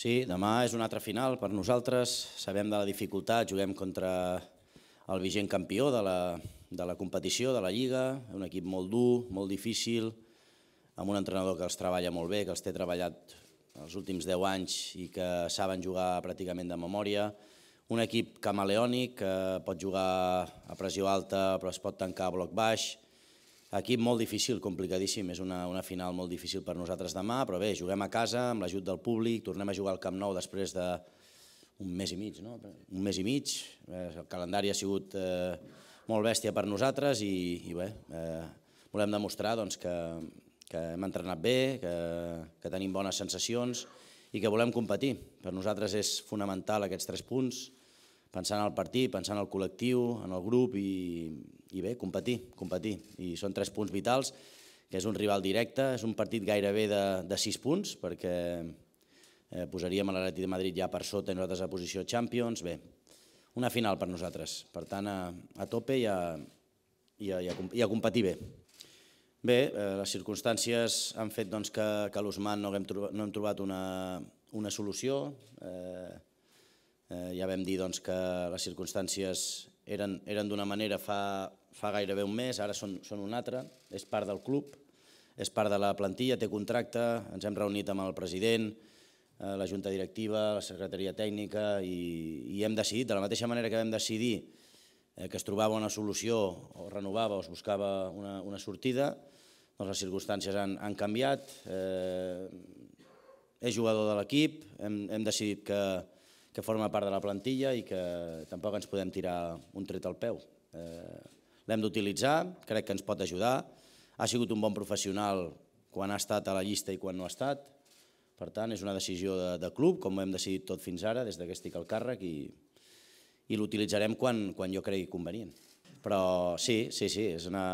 Sí, demà és una altra final per nosaltres. Sabem de la dificultat, juguem contra el vigent campió de la, de la competició, de la Lliga, un equip molt dur, molt difícil, amb un entrenador que els treballa molt bé, que els té treballat els últims 10 anys i que saben jugar pràcticament de memòria. Un equip camaleònic que pot jugar a pressió alta però es pot tancar a bloc baix, Aquí molt difícil, complicadíssim, és una, una final molt difícil per nosaltres demà, però bé, juguem a casa amb l'ajut del públic, tornem a jugar al Camp Nou després de un mes i mig, no? Un mes i mig, eh, el calendari ha sigut eh, molt bèstia per nosaltres i, i bé, eh, volem demostrar doncs, que, que hem entrenat bé, que, que tenim bones sensacions i que volem competir. Per nosaltres és fonamental aquests tres punts, pensant en el partit, pensant en el col·lectiu, en el grup i, i bé, competir, competir. I són tres punts vitals, que és un rival directe, és un partit gairebé de, de sis punts, perquè eh, posaríem l'Atleti de Madrid ja per sota i nosaltres a posició Champions. Bé, una final per nosaltres, per tant, a, a tope i a, i, a, i, a, i a competir bé. Bé, eh, les circumstàncies han fet doncs, que, que a l'Usman no, no hem trobat una, una solució, eh, Eh, ja vam dir doncs, que les circumstàncies eren, eren d'una manera fa, fa gairebé un mes, ara són, són una altra, és part del club, és part de la plantilla, té contracte, ens hem reunit amb el president, eh, la junta directiva, la secretaria tècnica i, i hem decidit, de la mateixa manera que vam decidir eh, que es trobava una solució o renovava o es buscava una, una sortida, doncs les circumstàncies han, han canviat, eh, és jugador de l'equip, hem, hem decidit que, que forma part de la plantilla i que tampoc ens podem tirar un tret al peu. Eh, L'hem d'utilitzar, crec que ens pot ajudar. Ha sigut un bon professional quan ha estat a la llista i quan no ha estat. Per tant, és una decisió de, de club, com hem decidit tot fins ara, des que estic al càrrec, i, i l'utilitzarem quan, quan jo cregui convenient. Però sí, sí, sí, és una,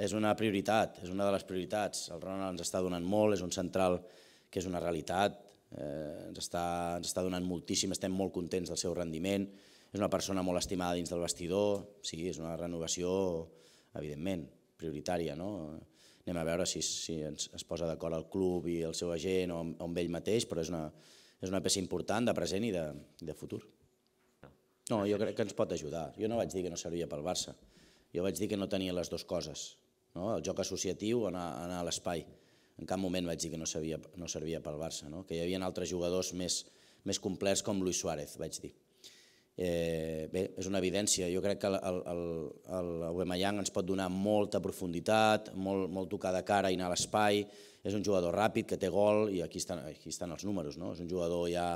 és una prioritat, és una de les prioritats. El Ronald ens està donant molt, és un central que és una realitat, eh, ens, està, ens està donant moltíssim, estem molt contents del seu rendiment, és una persona molt estimada dins del vestidor, sí, és una renovació, evidentment, prioritària. No? Anem a veure si, si ens, es posa d'acord el club i el seu agent o amb, amb ell mateix, però és una, és una peça important de present i de, de futur. No, jo crec que ens pot ajudar. Jo no vaig dir que no servia pel Barça. Jo vaig dir que no tenia les dues coses. No? El joc associatiu, anar, anar a l'espai en cap moment vaig dir que no, sabia, no servia pel Barça, no? que hi havia altres jugadors més, més complets com Luis Suárez, vaig dir. Eh, bé, és una evidència. Jo crec que l'Aubameyang ens pot donar molta profunditat, molt, molt tocar de cara i anar a l'espai. És un jugador ràpid, que té gol, i aquí estan, aquí estan els números. No? És un jugador ja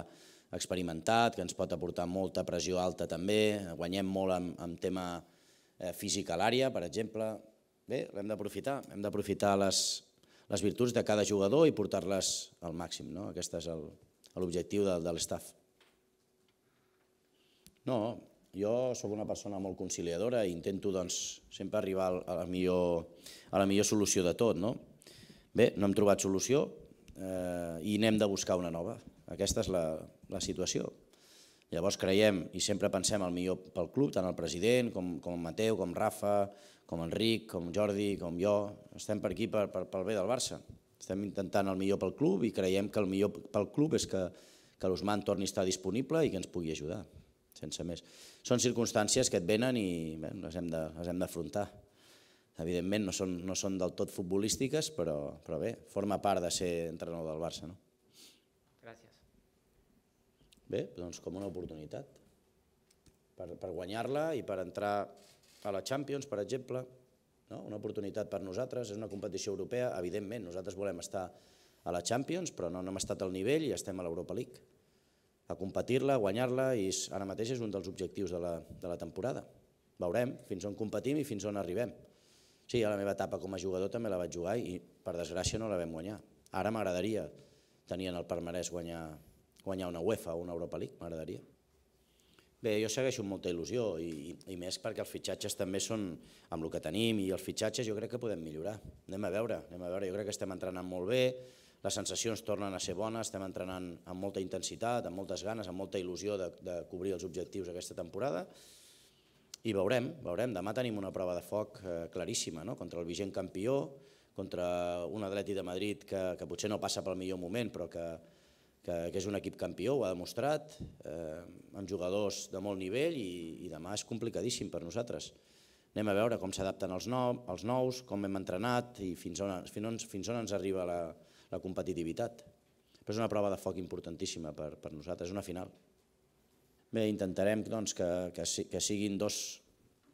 experimentat, que ens pot aportar molta pressió alta també. Guanyem molt amb, amb tema eh, físic a l'àrea, per exemple. Bé, l'hem d'aprofitar. Hem d'aprofitar les, les virtuts de cada jugador i portar-les al màxim. No? Aquest és l'objectiu de, de l'estaf. No, jo sóc una persona molt conciliadora i intento doncs, sempre arribar a la, millor, a la millor solució de tot. No? Bé, no hem trobat solució eh, i n'hem de buscar una nova. Aquesta és la, la situació. Llavors creiem i sempre pensem el millor pel club, tant el president com, com Mateu, com Rafa, com Enric, com Jordi, com jo. Estem per aquí per, per, pel bé del Barça. Estem intentant el millor pel club i creiem que el millor pel club és que, que l'Usman torni a estar disponible i que ens pugui ajudar, sense més. Són circumstàncies que et venen i bé, les hem d'afrontar. Evidentment no són, no són del tot futbolístiques, però, però bé, forma part de ser entrenador del Barça. No? Bé, doncs com una oportunitat per, per guanyar-la i per entrar a la Champions, per exemple, no? una oportunitat per nosaltres, és una competició europea, evidentment, nosaltres volem estar a la Champions, però no, no hem estat al nivell i estem a l'Europa League, a competir-la, a guanyar-la, i ara mateix és un dels objectius de la, de la temporada. Veurem fins on competim i fins on arribem. Sí, a la meva etapa com a jugador també la vaig jugar i, per desgràcia, no la vam guanyar. Ara m'agradaria tenir en el palmarès guanyar guanyar una UEFA o una Europa League, m'agradaria. Bé, jo segueixo amb molta il·lusió i, i més perquè els fitxatges també són amb el que tenim i els fitxatges jo crec que podem millorar. Anem a veure, anem a veure. Jo crec que estem entrenant molt bé, les sensacions tornen a ser bones, estem entrenant amb molta intensitat, amb moltes ganes, amb molta il·lusió de, de cobrir els objectius aquesta temporada i veurem, veurem. Demà tenim una prova de foc eh, claríssima no? contra el vigent campió, contra un atleti de Madrid que, que potser no passa pel millor moment però que que, és un equip campió, ho ha demostrat, eh, amb jugadors de molt nivell i, i demà és complicadíssim per nosaltres. Anem a veure com s'adapten els, els nous, com hem entrenat i fins on, fins on, ens arriba la, la competitivitat. Però és una prova de foc importantíssima per, per nosaltres, és una final. Bé, intentarem doncs, que, que, que siguin dos,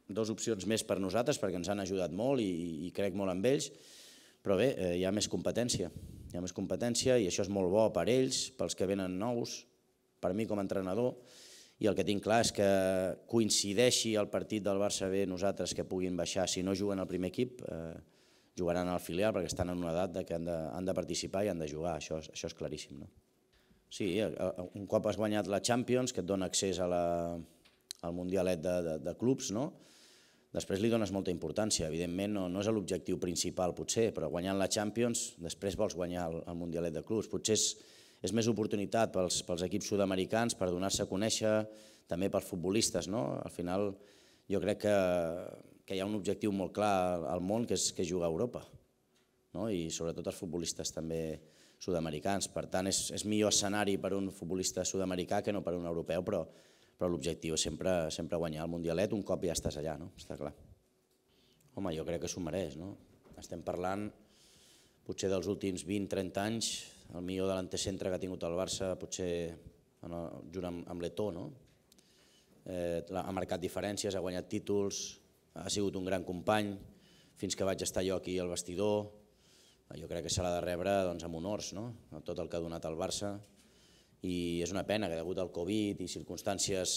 dos opcions més per nosaltres perquè ens han ajudat molt i, i crec molt en ells, però bé, eh, hi ha més competència hi ha més competència i això és molt bo per ells, pels que venen nous, per mi com a entrenador, i el que tinc clar és que coincideixi el partit del Barça B nosaltres que puguin baixar, si no juguen al primer equip, eh, jugaran al filial perquè estan en una edat de que han de, han de participar i han de jugar, això, és, això és claríssim. No? Sí, eh, un cop has guanyat la Champions, que et dona accés a la, al Mundialet de, de, de clubs, no? Després li dones molta importància, evidentment no, no és l'objectiu principal potser, però guanyant la Champions després vols guanyar el, el Mundialet de Clubs. Potser és, és més oportunitat pels, pels equips sud-americans per donar-se a conèixer, també pels futbolistes. No? Al final jo crec que, que hi ha un objectiu molt clar al món que és, que és jugar a Europa no? i sobretot els futbolistes també sud-americans. Per tant, és, és millor escenari per un futbolista sud-americà que no per un europeu, però però l'objectiu és sempre, sempre guanyar el Mundialet un cop ja estàs allà, no? està clar. Home, jo crec que s'ho mereix. No? Estem parlant potser dels últims 20-30 anys, el millor de l'antecentre que ha tingut el Barça, potser en junt amb, amb no? eh, ha marcat diferències, ha guanyat títols, ha sigut un gran company, fins que vaig estar jo aquí al vestidor, jo crec que se l'ha de rebre doncs, amb honors, no? tot el que ha donat al Barça, i és una pena que degut al Covid i circumstàncies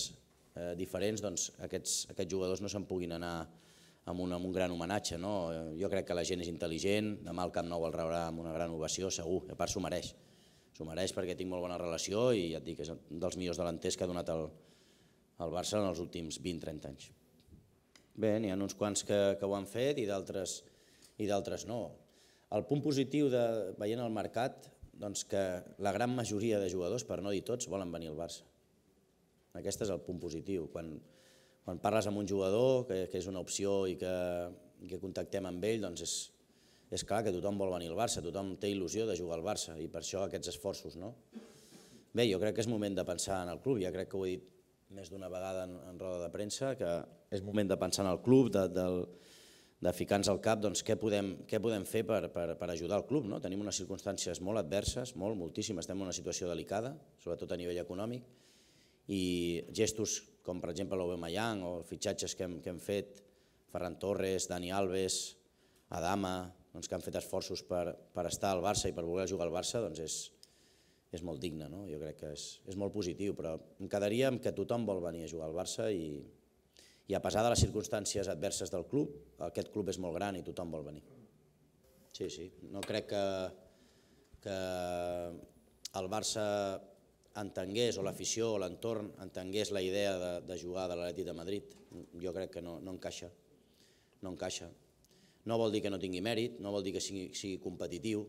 eh, diferents doncs aquests, aquests jugadors no se'n puguin anar amb un, amb un gran homenatge. No? Jo crec que la gent és intel·ligent, demà el Camp Nou el rebrà amb una gran ovació, segur, i a part s'ho mereix. S'ho mereix perquè tinc molt bona relació i ja et dic, és un dels millors delanters que ha donat el, el Barça en els últims 20-30 anys. Bé, n'hi ha uns quants que, que ho han fet i d'altres i d'altres no. El punt positiu de veient el mercat doncs que la gran majoria de jugadors, per no dir tots, volen venir al Barça. Aquest és el punt positiu. Quan, quan parles amb un jugador, que, que és una opció i que, que contactem amb ell, doncs és, és clar que tothom vol venir al Barça, tothom té il·lusió de jugar al Barça, i per això aquests esforços, no? Bé, jo crec que és moment de pensar en el club, ja crec que ho he dit més d'una vegada en, en roda de premsa, que és moment de pensar en el club, de, del, de ficar-nos al cap doncs, què, podem, què podem fer per, per, per ajudar el club. No? Tenim unes circumstàncies molt adverses, molt, moltíssim, estem en una situació delicada, sobretot a nivell econòmic, i gestos com per exemple l'Obemeyang o fitxatges que hem, que hem fet, Ferran Torres, Dani Alves, Adama, doncs, que han fet esforços per, per estar al Barça i per voler jugar al Barça, doncs és, és molt digne, no? jo crec que és, és molt positiu, però em quedaria amb que tothom vol venir a jugar al Barça i, i a pesar de les circumstàncies adverses del club, aquest club és molt gran i tothom vol venir. Sí, sí, no crec que, que el Barça entengués, o l'afició o l'entorn entengués la idea de, de jugar de l'Atlètic de Madrid. Jo crec que no, no encaixa, no encaixa. No vol dir que no tingui mèrit, no vol dir que sigui, sigui competitiu,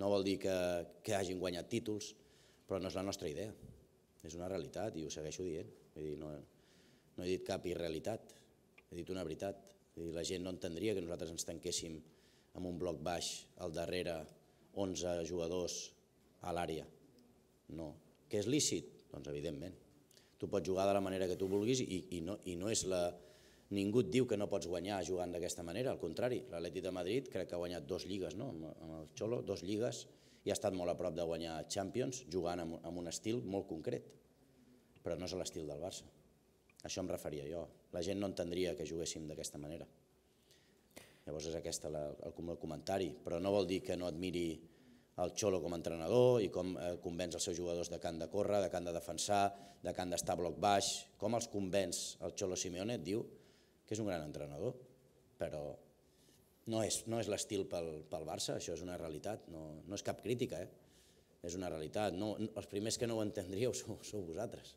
no vol dir que, que hagin guanyat títols, però no és la nostra idea. És una realitat i ho segueixo dient. Vull dir, no, no he dit cap irrealitat, he dit una veritat. la gent no entendria que nosaltres ens tanquéssim amb un bloc baix al darrere 11 jugadors a l'àrea. No. Que és lícit? Doncs evidentment. Tu pots jugar de la manera que tu vulguis i, i, no, i no és la... Ningú et diu que no pots guanyar jugant d'aquesta manera, al contrari, l'Atleti de Madrid crec que ha guanyat dos lligues, no? amb, amb el Xolo, dos lligues, i ha estat molt a prop de guanyar Champions jugant amb, amb un estil molt concret, però no és l'estil del Barça. Això em referia jo. La gent no entendria que juguéssim d'aquesta manera. Llavors és aquest el, el comentari, però no vol dir que no admiri el Xolo com a entrenador i com eh, convenç els seus jugadors de can de córrer, de can de defensar, de can d'estar bloc baix, com els convenç el Xolo Simeone, et diu que és un gran entrenador, però no és, no és l'estil pel, pel Barça, això és una realitat, no, no és cap crítica, eh? és una realitat. No, els primers que no ho entendríeu sou, sou vosaltres.